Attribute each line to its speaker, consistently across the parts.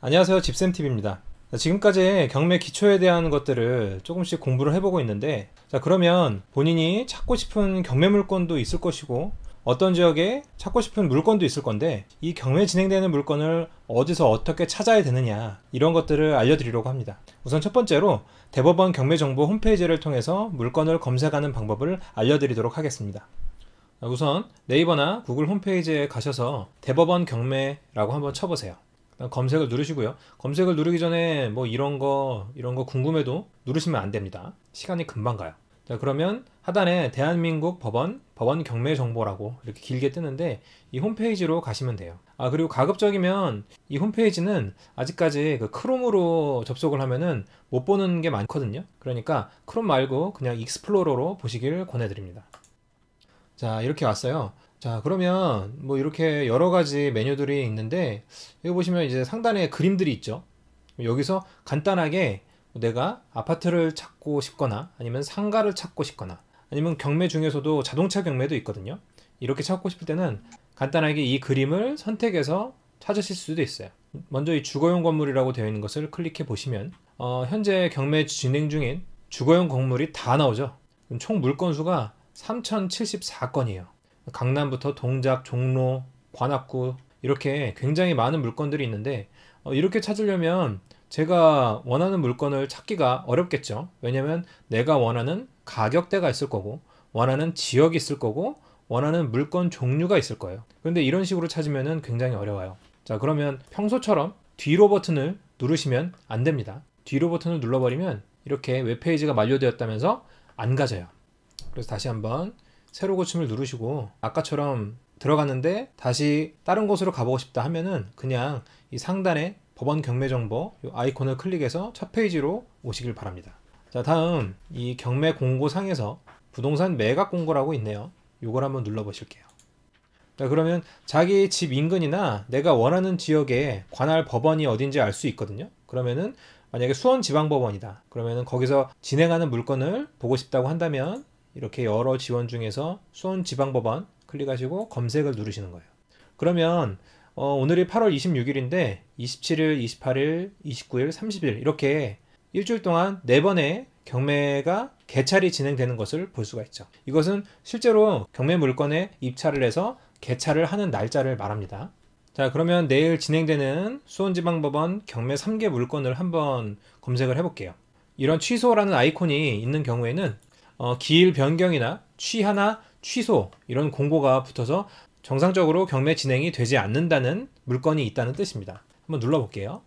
Speaker 1: 안녕하세요 집쌤TV입니다 지금까지 경매 기초에 대한 것들을 조금씩 공부를 해보고 있는데 자 그러면 본인이 찾고 싶은 경매 물건도 있을 것이고 어떤 지역에 찾고 싶은 물건도 있을 건데 이 경매 진행되는 물건을 어디서 어떻게 찾아야 되느냐 이런 것들을 알려드리려고 합니다 우선 첫 번째로 대법원 경매정보 홈페이지를 통해서 물건을 검색하는 방법을 알려드리도록 하겠습니다 우선 네이버나 구글 홈페이지에 가셔서 대법원 경매라고 한번 쳐보세요 검색을 누르시고요. 검색을 누르기 전에 뭐 이런 거 이런 거 궁금해도 누르시면 안 됩니다. 시간이 금방 가요. 자, 그러면 하단에 대한민국 법원 법원 경매 정보라고 이렇게 길게 뜨는데 이 홈페이지로 가시면 돼요. 아 그리고 가급적이면 이 홈페이지는 아직까지 그 크롬으로 접속을 하면은 못 보는 게 많거든요. 그러니까 크롬 말고 그냥 익스플로러로 보시길 권해드립니다. 자 이렇게 왔어요. 자 그러면 뭐 이렇게 여러 가지 메뉴들이 있는데 여기 보시면 이제 상단에 그림들이 있죠 여기서 간단하게 내가 아파트를 찾고 싶거나 아니면 상가를 찾고 싶거나 아니면 경매 중에서도 자동차 경매도 있거든요 이렇게 찾고 싶을 때는 간단하게 이 그림을 선택해서 찾으실 수도 있어요 먼저 이 주거용 건물이라고 되어 있는 것을 클릭해 보시면 어, 현재 경매 진행 중인 주거용 건물이 다 나오죠 총 물건수가 3074건이에요 강남부터 동작, 종로, 관악구 이렇게 굉장히 많은 물건들이 있는데 어, 이렇게 찾으려면 제가 원하는 물건을 찾기가 어렵겠죠. 왜냐면 내가 원하는 가격대가 있을 거고 원하는 지역이 있을 거고 원하는 물건 종류가 있을 거예요. 그런데 이런 식으로 찾으면 굉장히 어려워요. 자 그러면 평소처럼 뒤로 버튼을 누르시면 안 됩니다. 뒤로 버튼을 눌러버리면 이렇게 웹페이지가 만료되었다면서 안 가져요. 그래서 다시 한번 새로 고침을 누르시고 아까처럼 들어갔는데 다시 다른 곳으로 가보고 싶다 하면은 그냥 이 상단에 법원 경매 정보 아이콘을 클릭해서 첫 페이지로 오시길 바랍니다. 자 다음 이 경매 공고 상에서 부동산 매각 공고라고 있네요. 이걸 한번 눌러보실게요. 자 그러면 자기 집 인근이나 내가 원하는 지역에 관할 법원이 어딘지 알 수 있거든요. 그러면은 만약에 수원지방법원이다. 그러면은 거기서 진행하는 물건을 보고 싶다고 한다면 이렇게 여러 지원 중에서 수원 지방법원 클릭하시고 검색을 누르시는 거예요. 그러면 어, 오늘이 8월 26일인데 27일, 28일, 29일, 30일 이렇게 일주일 동안 네 번의 경매가 개찰이 진행되는 것을 볼 수가 있죠. 이것은 실제로 경매 물건에 입찰을 해서 개찰을 하는 날짜를 말합니다. 자, 그러면 내일 진행되는 수원지방법원 경매 3개 물건을 한번 검색을 해볼게요. 이런 취소라는 아이콘이 있는 경우에는 어, 기일 변경이나 취하나 취소 이런 공고가 붙어서 정상적으로 경매 진행이 되지 않는다는 물건이 있다는 뜻입니다. 한번 눌러볼게요.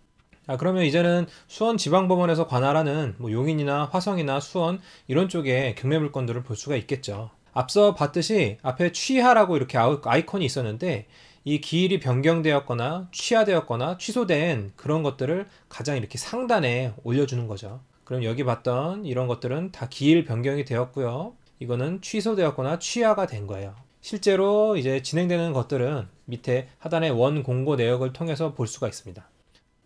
Speaker 1: 자, 아, 그러면 이제는 수원 지방법원에서 관할하는 뭐 용인이나 화성이나 수원 이런 쪽에 경매 물건들을 볼 수가 있겠죠. 앞서 봤듯이 앞에 취하라고 이렇게 아이콘이 있었는데 이 기일이 변경되었거나 취하되었거나 취소된 그런 것들을 가장 이렇게 상단에 올려주는 거죠. 그럼 여기 봤던 이런 것들은 다 기일 변경이 되었고요. 이거는 취소되었거나 취하가 된 거예요. 실제로 이제 진행되는 것들은 밑에 하단의 원 공고 내역을 통해서 볼 수가 있습니다.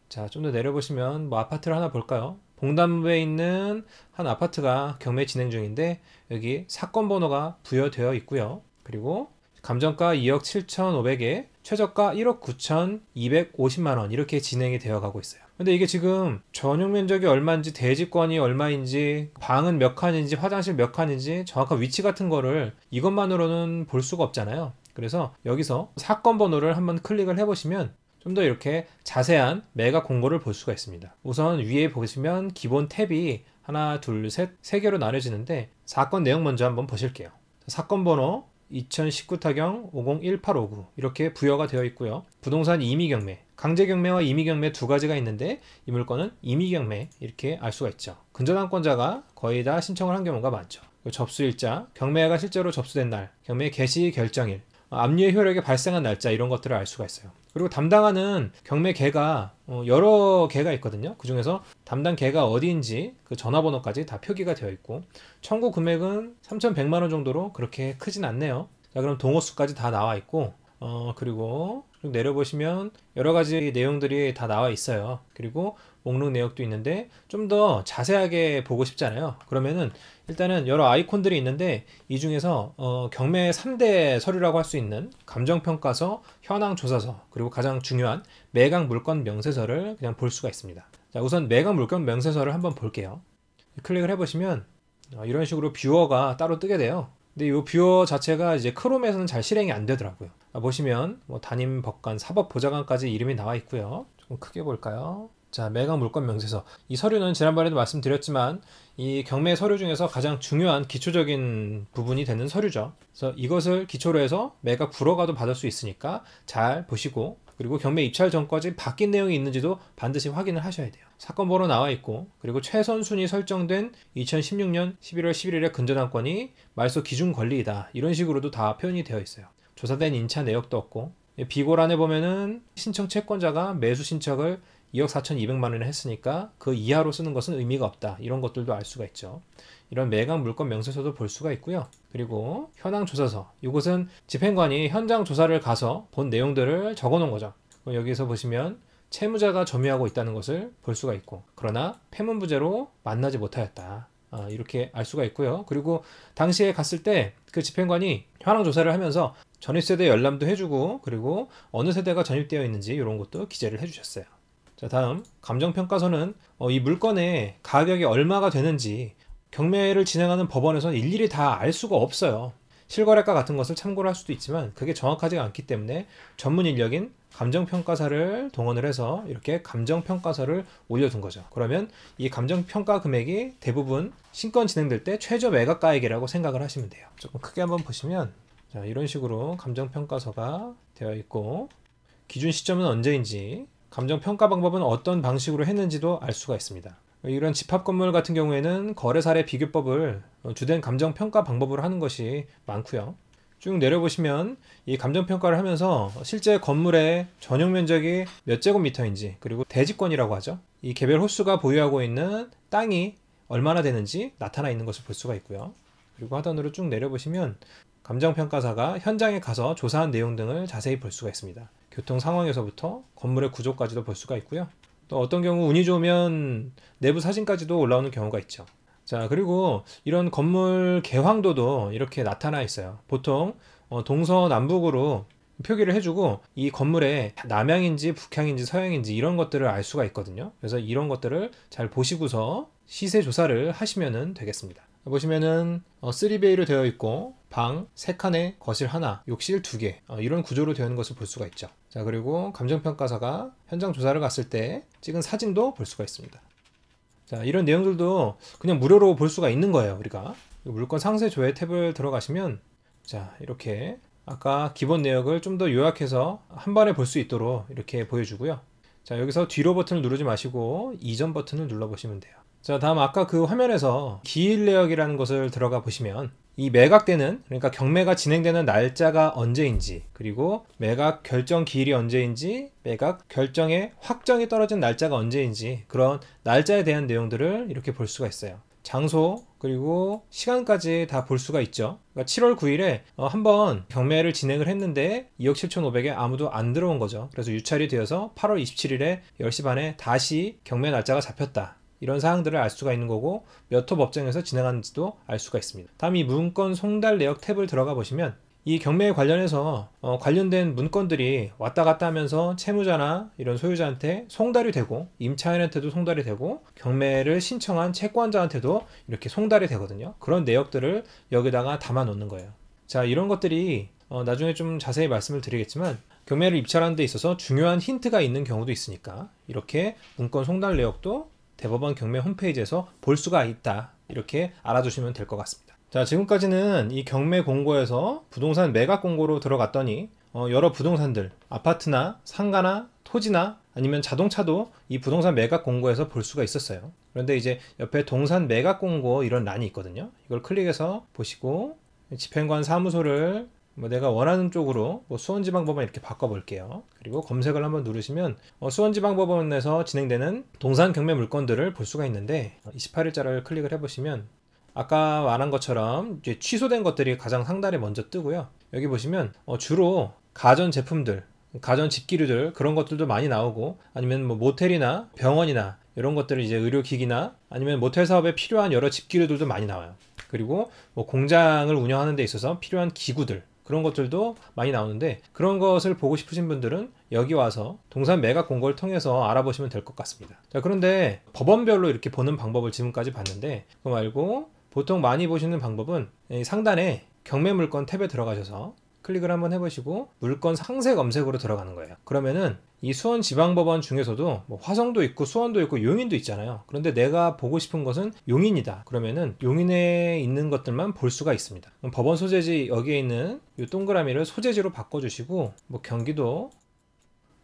Speaker 1: 자, 좀 더 내려보시면 뭐 아파트를 하나 볼까요? 봉담부에 있는 한 아파트가 경매 진행 중인데 여기 사건 번호가 부여되어 있고요. 그리고 감정가 2억 7,500에 최저가 1억 9,250만 원 이렇게 진행이 되어 가고 있어요. 근데 이게 지금 전용 면적이 얼마인지 대지권이 얼마인지 방은 몇 칸인지 화장실 몇 칸인지 정확한 위치 같은 거를 이것만으로는 볼 수가 없잖아요. 그래서 여기서 사건 번호를 한번 클릭을 해보시면 좀 더 이렇게 자세한 매각 공고를 볼 수가 있습니다. 우선 위에 보시면 기본 탭이 하나, 둘, 셋, 세 개로 나눠지는데 사건 내용 먼저 한번 보실게요. 사건 번호, 2019 타경 501859 이렇게 부여가 되어 있고요. 부동산 임의 경매, 강제 경매와 임의 경매 두 가지가 있는데 이 물건은 임의 경매 이렇게 알 수가 있죠. 근저당권자가 거의 다 신청을 한 경우가 많죠. 접수일자, 경매가 실제로 접수된 날, 경매 개시 결정일, 압류의 효력이 발생한 날짜 이런 것들을 알 수가 있어요. 그리고 담당하는 경매 개가 어, 여러 개가 있거든요. 그 중에서 담당 개가 어디인지 그 전화번호까지 다 표기가 되어 있고 청구 금액은 3,100만 원 정도로 그렇게 크진 않네요. 자 그럼 동호수까지 다 나와 있고 어 그리고 쭉 내려보시면 여러 가지 내용들이 다 나와 있어요. 그리고 목록 내역도 있는데 좀 더 자세하게 보고 싶잖아요. 그러면은 일단은 여러 아이콘들이 있는데 이 중에서 어, 경매 3대 서류라고 할 수 있는 감정평가서, 현황조사서, 그리고 가장 중요한 매각 물건 명세서를 그냥 볼 수가 있습니다. 자, 우선 매각 물건 명세서를 한번 볼게요. 클릭을 해보시면 어, 이런 식으로 뷰어가 따로 뜨게 돼요. 근데 이 뷰어 자체가 이제 크롬에서는 잘 실행이 안 되더라고요. 아, 보시면 뭐 담임 법관, 사법 보좌관까지 이름이 나와 있고요. 조금 크게 볼까요? 자, 매각 물건 명세서. 이 서류는 지난번에도 말씀드렸지만 이 경매 서류 중에서 가장 중요한 기초적인 부분이 되는 서류죠. 그래서 이것을 기초로 해서 매각 불어가도 받을 수 있으니까 잘 보시고 그리고 경매 입찰 전까지 바뀐 내용이 있는지도 반드시 확인을 하셔야 돼요. 사건 번호 나와 있고 그리고 최선순위 설정된 2016년 11월 11일에 근저당권이 말소 기준 권리이다. 이런 식으로도 다 표현이 되어 있어요. 조사된 인차 내역도 없고 예, 비고란에 보면은 신청 채권자가 매수 신청을 2억 4,200만 원을 했으니까 그 이하로 쓰는 것은 의미가 없다. 이런 것들도 알 수가 있죠. 이런 매각 물건 명세서도 볼 수가 있고요. 그리고 현황 조사서 이것은 집행관이 현장 조사를 가서 본 내용들을 적어 놓은 거죠. 뭐 여기서 보시면 채무자가 점유하고 있다는 것을 볼 수가 있고 그러나 폐문부제로 만나지 못하였다. 아, 이렇게 알 수가 있고요. 그리고 당시에 갔을 때 그 집행관이 현황 조사를 하면서 전입세대 열람도 해주고 그리고 어느 세대가 전입되어 있는지 이런 것도 기재를 해주셨어요. 자 다음 감정평가서는 어, 이 물건의 가격이 얼마가 되는지 경매를 진행하는 법원에서는 일일이 다 알 수가 없어요. 실거래가 같은 것을 참고를 할 수도 있지만 그게 정확하지가 않기 때문에 전문 인력인 감정평가사를 동원을 해서 이렇게 감정평가서를 올려둔 거죠. 그러면 이 감정평가 금액이 대부분 신권 진행될 때 최저 매각가액이라고 생각을 하시면 돼요. 조금 크게 한번 보시면 자, 이런 식으로 감정평가서가 되어 있고 기준 시점은 언제인지 감정평가 방법은 어떤 방식으로 했는지도 알 수가 있습니다. 이런 집합 건물 같은 경우에는 거래 사례 비교법을 어, 주된 감정 평가 방법으로 하는 것이 많고요. 쭉 내려보시면 이 감정평가를 하면서 실제 건물의 전용 면적이 몇 제곱미터인지 그리고 대지권이라고 하죠. 이 개별 호수가 보유하고 있는 땅이 얼마나 되는지 나타나 있는 것을 볼 수가 있고요. 그리고 하단으로 쭉 내려보시면 감정평가사가 현장에 가서 조사한 내용 등을 자세히 볼 수가 있습니다. 교통 상황에서부터 건물의 구조까지도 볼 수가 있고요. 또 어떤 경우 운이 좋으면 내부 사진까지도 올라오는 경우가 있죠. 자, 그리고 이런 건물 개황도도 이렇게 나타나 있어요. 보통 어, 동서남북으로 표기를 해주고 이건물에 남향인지 북향인지 서향인지 이런 것들을 알 수가 있거든요. 그래서 이런 것들을 잘 보시고서 시세 조사를 하시면 되겠습니다. 보시면은 어, 3베이로 되어 있고 방 3칸에 거실 하나, 욕실 2개 어, 이런 구조로 되어 있는 것을 볼 수가 있죠. 자, 그리고 감정평가사가 현장 조사를 갔을 때 찍은 사진도 볼 수가 있습니다. 자, 이런 내용들도 그냥 무료로 볼 수가 있는 거예요, 우리가. 물건 상세 조회 탭을 들어가시면 자, 이렇게 아까 기본 내역을 좀 더 요약해서 한 번에 볼 수 있도록 이렇게 보여주고요. 자, 여기서 뒤로 버튼을 누르지 마시고 이전 버튼을 눌러보시면 돼요. 자, 다음 아까 그 화면에서 기일 내역이라는 것을 들어가 보시면 이 매각되는 그러니까 경매가 진행되는 날짜가 언제인지 그리고 매각 결정 기일이 언제인지 매각 결정의 확정이 떨어진 날짜가 언제인지 그런 날짜에 대한 내용들을 이렇게 볼 수가 있어요. 장소 그리고 시간까지 다 볼 수가 있죠. 그러니까 7월 9일에 어, 한번 경매를 진행을 했는데 2억 7 5백에 아무도 안 들어온 거죠. 그래서 유찰이 되어서 8월 27일에 10시 반에 다시 경매 날짜가 잡혔다. 이런 사항들을 알 수가 있는 거고 몇 호 법정에서 진행하는지도 알 수가 있습니다. 다음 이 문건 송달 내역 탭을 들어가 보시면 이 경매에 관련해서 어 관련된 문건들이 왔다 갔다 하면서 채무자나 이런 소유자한테 송달이 되고 임차인한테도 송달이 되고 경매를 신청한 채권자한테도 이렇게 송달이 되거든요. 그런 내역들을 여기다가 담아 놓는 거예요. 자 이런 것들이 어 나중에 좀 자세히 말씀을 드리겠지만 경매를 입찰하는 데 있어서 중요한 힌트가 있는 경우도 있으니까 이렇게 문건 송달 내역도 대법원 경매 홈페이지에서 볼 수가 있다. 이렇게 알아두시면 될 것 같습니다. 자, 지금까지는 이 경매 공고에서 부동산 매각 공고로 들어갔더니 어, 여러 부동산들, 아파트나 상가나 토지나 아니면 자동차도 이 부동산 매각 공고에서 볼 수가 있었어요. 그런데 이제 옆에 동산 매각 공고 이런 란이 있거든요. 이걸 클릭해서 보시고 집행관 사무소를 뭐 내가 원하는 쪽으로 뭐 수원지방법원 이렇게 바꿔볼게요. 그리고 검색을 한번 누르시면 어 수원지방법원에서 진행되는 동산 경매 물건들을 볼 수가 있는데 28일자를 어, 클릭을 해보시면 아까 말한 것처럼 이제 취소된 것들이 가장 상단에 먼저 뜨고요. 여기 보시면 어 주로 가전 제품들, 가전 집기류들 그런 것들도 많이 나오고 아니면 뭐 모텔이나 병원이나 이런 것들을 이제 의료기기나 아니면 모텔 사업에 필요한 여러 집기류들도 많이 나와요. 그리고 뭐 공장을 운영하는 데 있어서 필요한 기구들 그런 것들도 많이 나오는데 그런 것을 보고 싶으신 분들은 여기 와서 동산 매각 공고를 통해서 알아보시면 될 것 같습니다. 자, 그런데 법원별로 이렇게 보는 방법을 지금까지 봤는데 그거 말고 보통 많이 보시는 방법은 상단에 경매물건 탭에 들어가셔서 클릭을 한번 해보시고 물건 상세 검색으로 들어가는 거예요. 그러면은 이 수원지방법원 중에서도 뭐 화성도 있고 수원도 있고 용인도 있잖아요. 그런데 내가 보고 싶은 것은 용인이다. 그러면은 용인에 있는 것들만 볼 수가 있습니다. 법원 소재지 여기에 있는 이 동그라미를 소재지로 바꿔주시고 뭐 경기도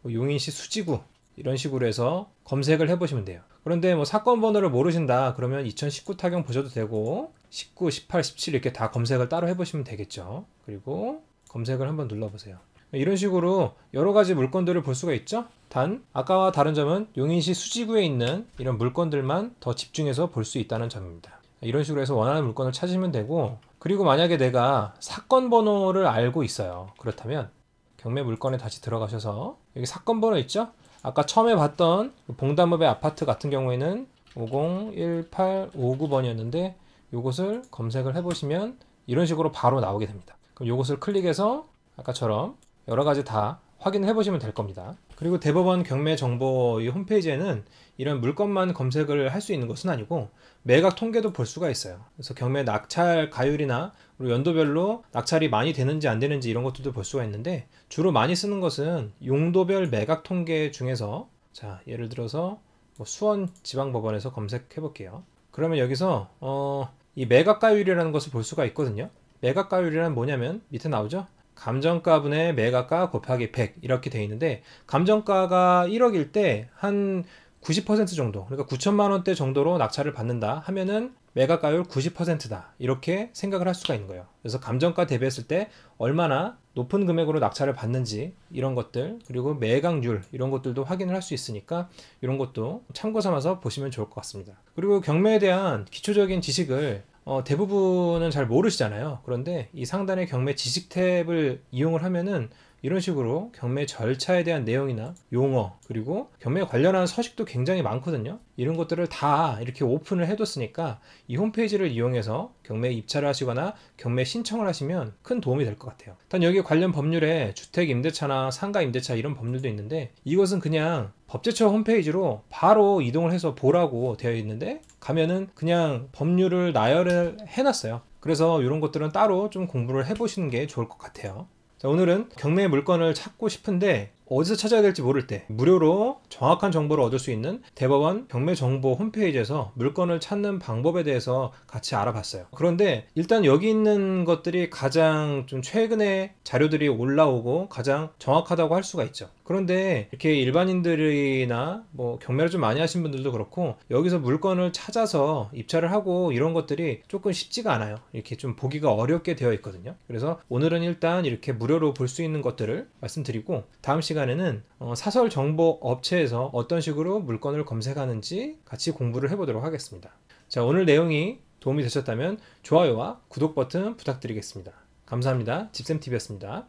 Speaker 1: 뭐 용인시 수지구 이런 식으로 해서 검색을 해보시면 돼요. 그런데 뭐 사건 번호를 모르신다 그러면 2019 타경 보셔도 되고 19, 18, 17 이렇게 다 검색을 따로 해보시면 되겠죠. 그리고 검색을 한번 눌러보세요. 이런 식으로 여러 가지 물건들을 볼 수가 있죠. 단 아까와 다른 점은 용인시 수지구에 있는 이런 물건들만 더 집중해서 볼 수 있다는 점입니다. 이런 식으로 해서 원하는 물건을 찾으면 되고 그리고 만약에 내가 사건 번호를 알고 있어요. 그렇다면 경매 물건에 다시 들어가셔서 여기 사건 번호 있죠? 아까 처음에 봤던 그 봉담읍의 아파트 같은 경우에는 501859번이었는데 이것을 검색을 해보시면 이런 식으로 바로 나오게 됩니다. 그럼 요것을 클릭해서 아까처럼 여러 가지 다 확인해 보시면 될 겁니다. 그리고 대법원 경매 정보 이 홈페이지에는 이런 물건만 검색을 할 수 있는 것은 아니고 매각 통계도 볼 수가 있어요. 그래서 경매 낙찰 가율이나 그리고 연도별로 낙찰이 많이 되는지 안 되는지 이런 것들도 볼 수가 있는데 주로 많이 쓰는 것은 용도별 매각 통계 중에서 자 예를 들어서 뭐 수원 지방법원에서 검색해 볼게요. 그러면 여기서 어, 이 매각 가율이라는 것을 볼 수가 있거든요. 매각가율이란 뭐냐면 밑에 나오죠? 감정가분의 매각가 곱하기 100 이렇게 돼 있는데 감정가가 1억일 때 한 90% 정도 그러니까 9천만 원대 정도로 낙찰을 받는다 하면은 매각가율 90%다 이렇게 생각을 할 수가 있는 거예요 그래서 감정가 대비했을 때 얼마나 높은 금액으로 낙찰을 받는지 이런 것들 그리고 매각률 이런 것들도 확인을 할 수 있으니까 이런 것도 참고 삼아서 보시면 좋을 것 같습니다 그리고 경매에 대한 기초적인 지식을 어, 대부분은 잘 모르시잖아요. 그런데 이 상단의 경매 지식 탭을 이용을 하면은 이런 식으로 경매 절차에 대한 내용이나 용어 그리고 경매 관련한 서식도 굉장히 많거든요. 이런 것들을 다 이렇게 오픈을 해뒀으니까 이 홈페이지를 이용해서 경매 입찰을 하시거나 경매 신청을 하시면 큰 도움이 될 것 같아요. 단 여기 관련 법률에 주택 임대차나 상가 임대차 이런 법률도 있는데 이것은 그냥 법제처 홈페이지로 바로 이동을 해서 보라고 되어 있는데 가면은 그냥 법률을 나열을 해놨어요. 그래서 이런 것들은 따로 좀 공부를 해보시는 게 좋을 것 같아요. 자, 오늘은 경매 물건을 찾고 싶은데 어디서 찾아야 될지 모를 때 무료로 정확한 정보를 얻을 수 있는 대법원 경매정보 홈페이지에서 물건을 찾는 방법에 대해서 같이 알아봤어요. 그런데 일단 여기 있는 것들이 가장 좀 최근에 자료들이 올라오고 가장 정확하다고 할 수가 있죠. 그런데 이렇게 일반인들이나 뭐 경매를 좀 많이 하신 분들도 그렇고 여기서 물건을 찾아서 입찰을 하고 이런 것들이 조금 쉽지가 않아요. 이렇게 좀 보기가 어렵게 되어 있거든요. 그래서 오늘은 일단 이렇게 무료로 볼 수 있는 것들을 말씀드리고 다음 시간 시간에는 어, 사설 정보 업체에서 어떤 식으로 물건을 검색하는지 같이 공부를 해보도록 하겠습니다. 자, 오늘 내용이 도움이 되셨다면 좋아요와 구독 버튼 부탁드리겠습니다. 감사합니다. 집쌤TV였습니다.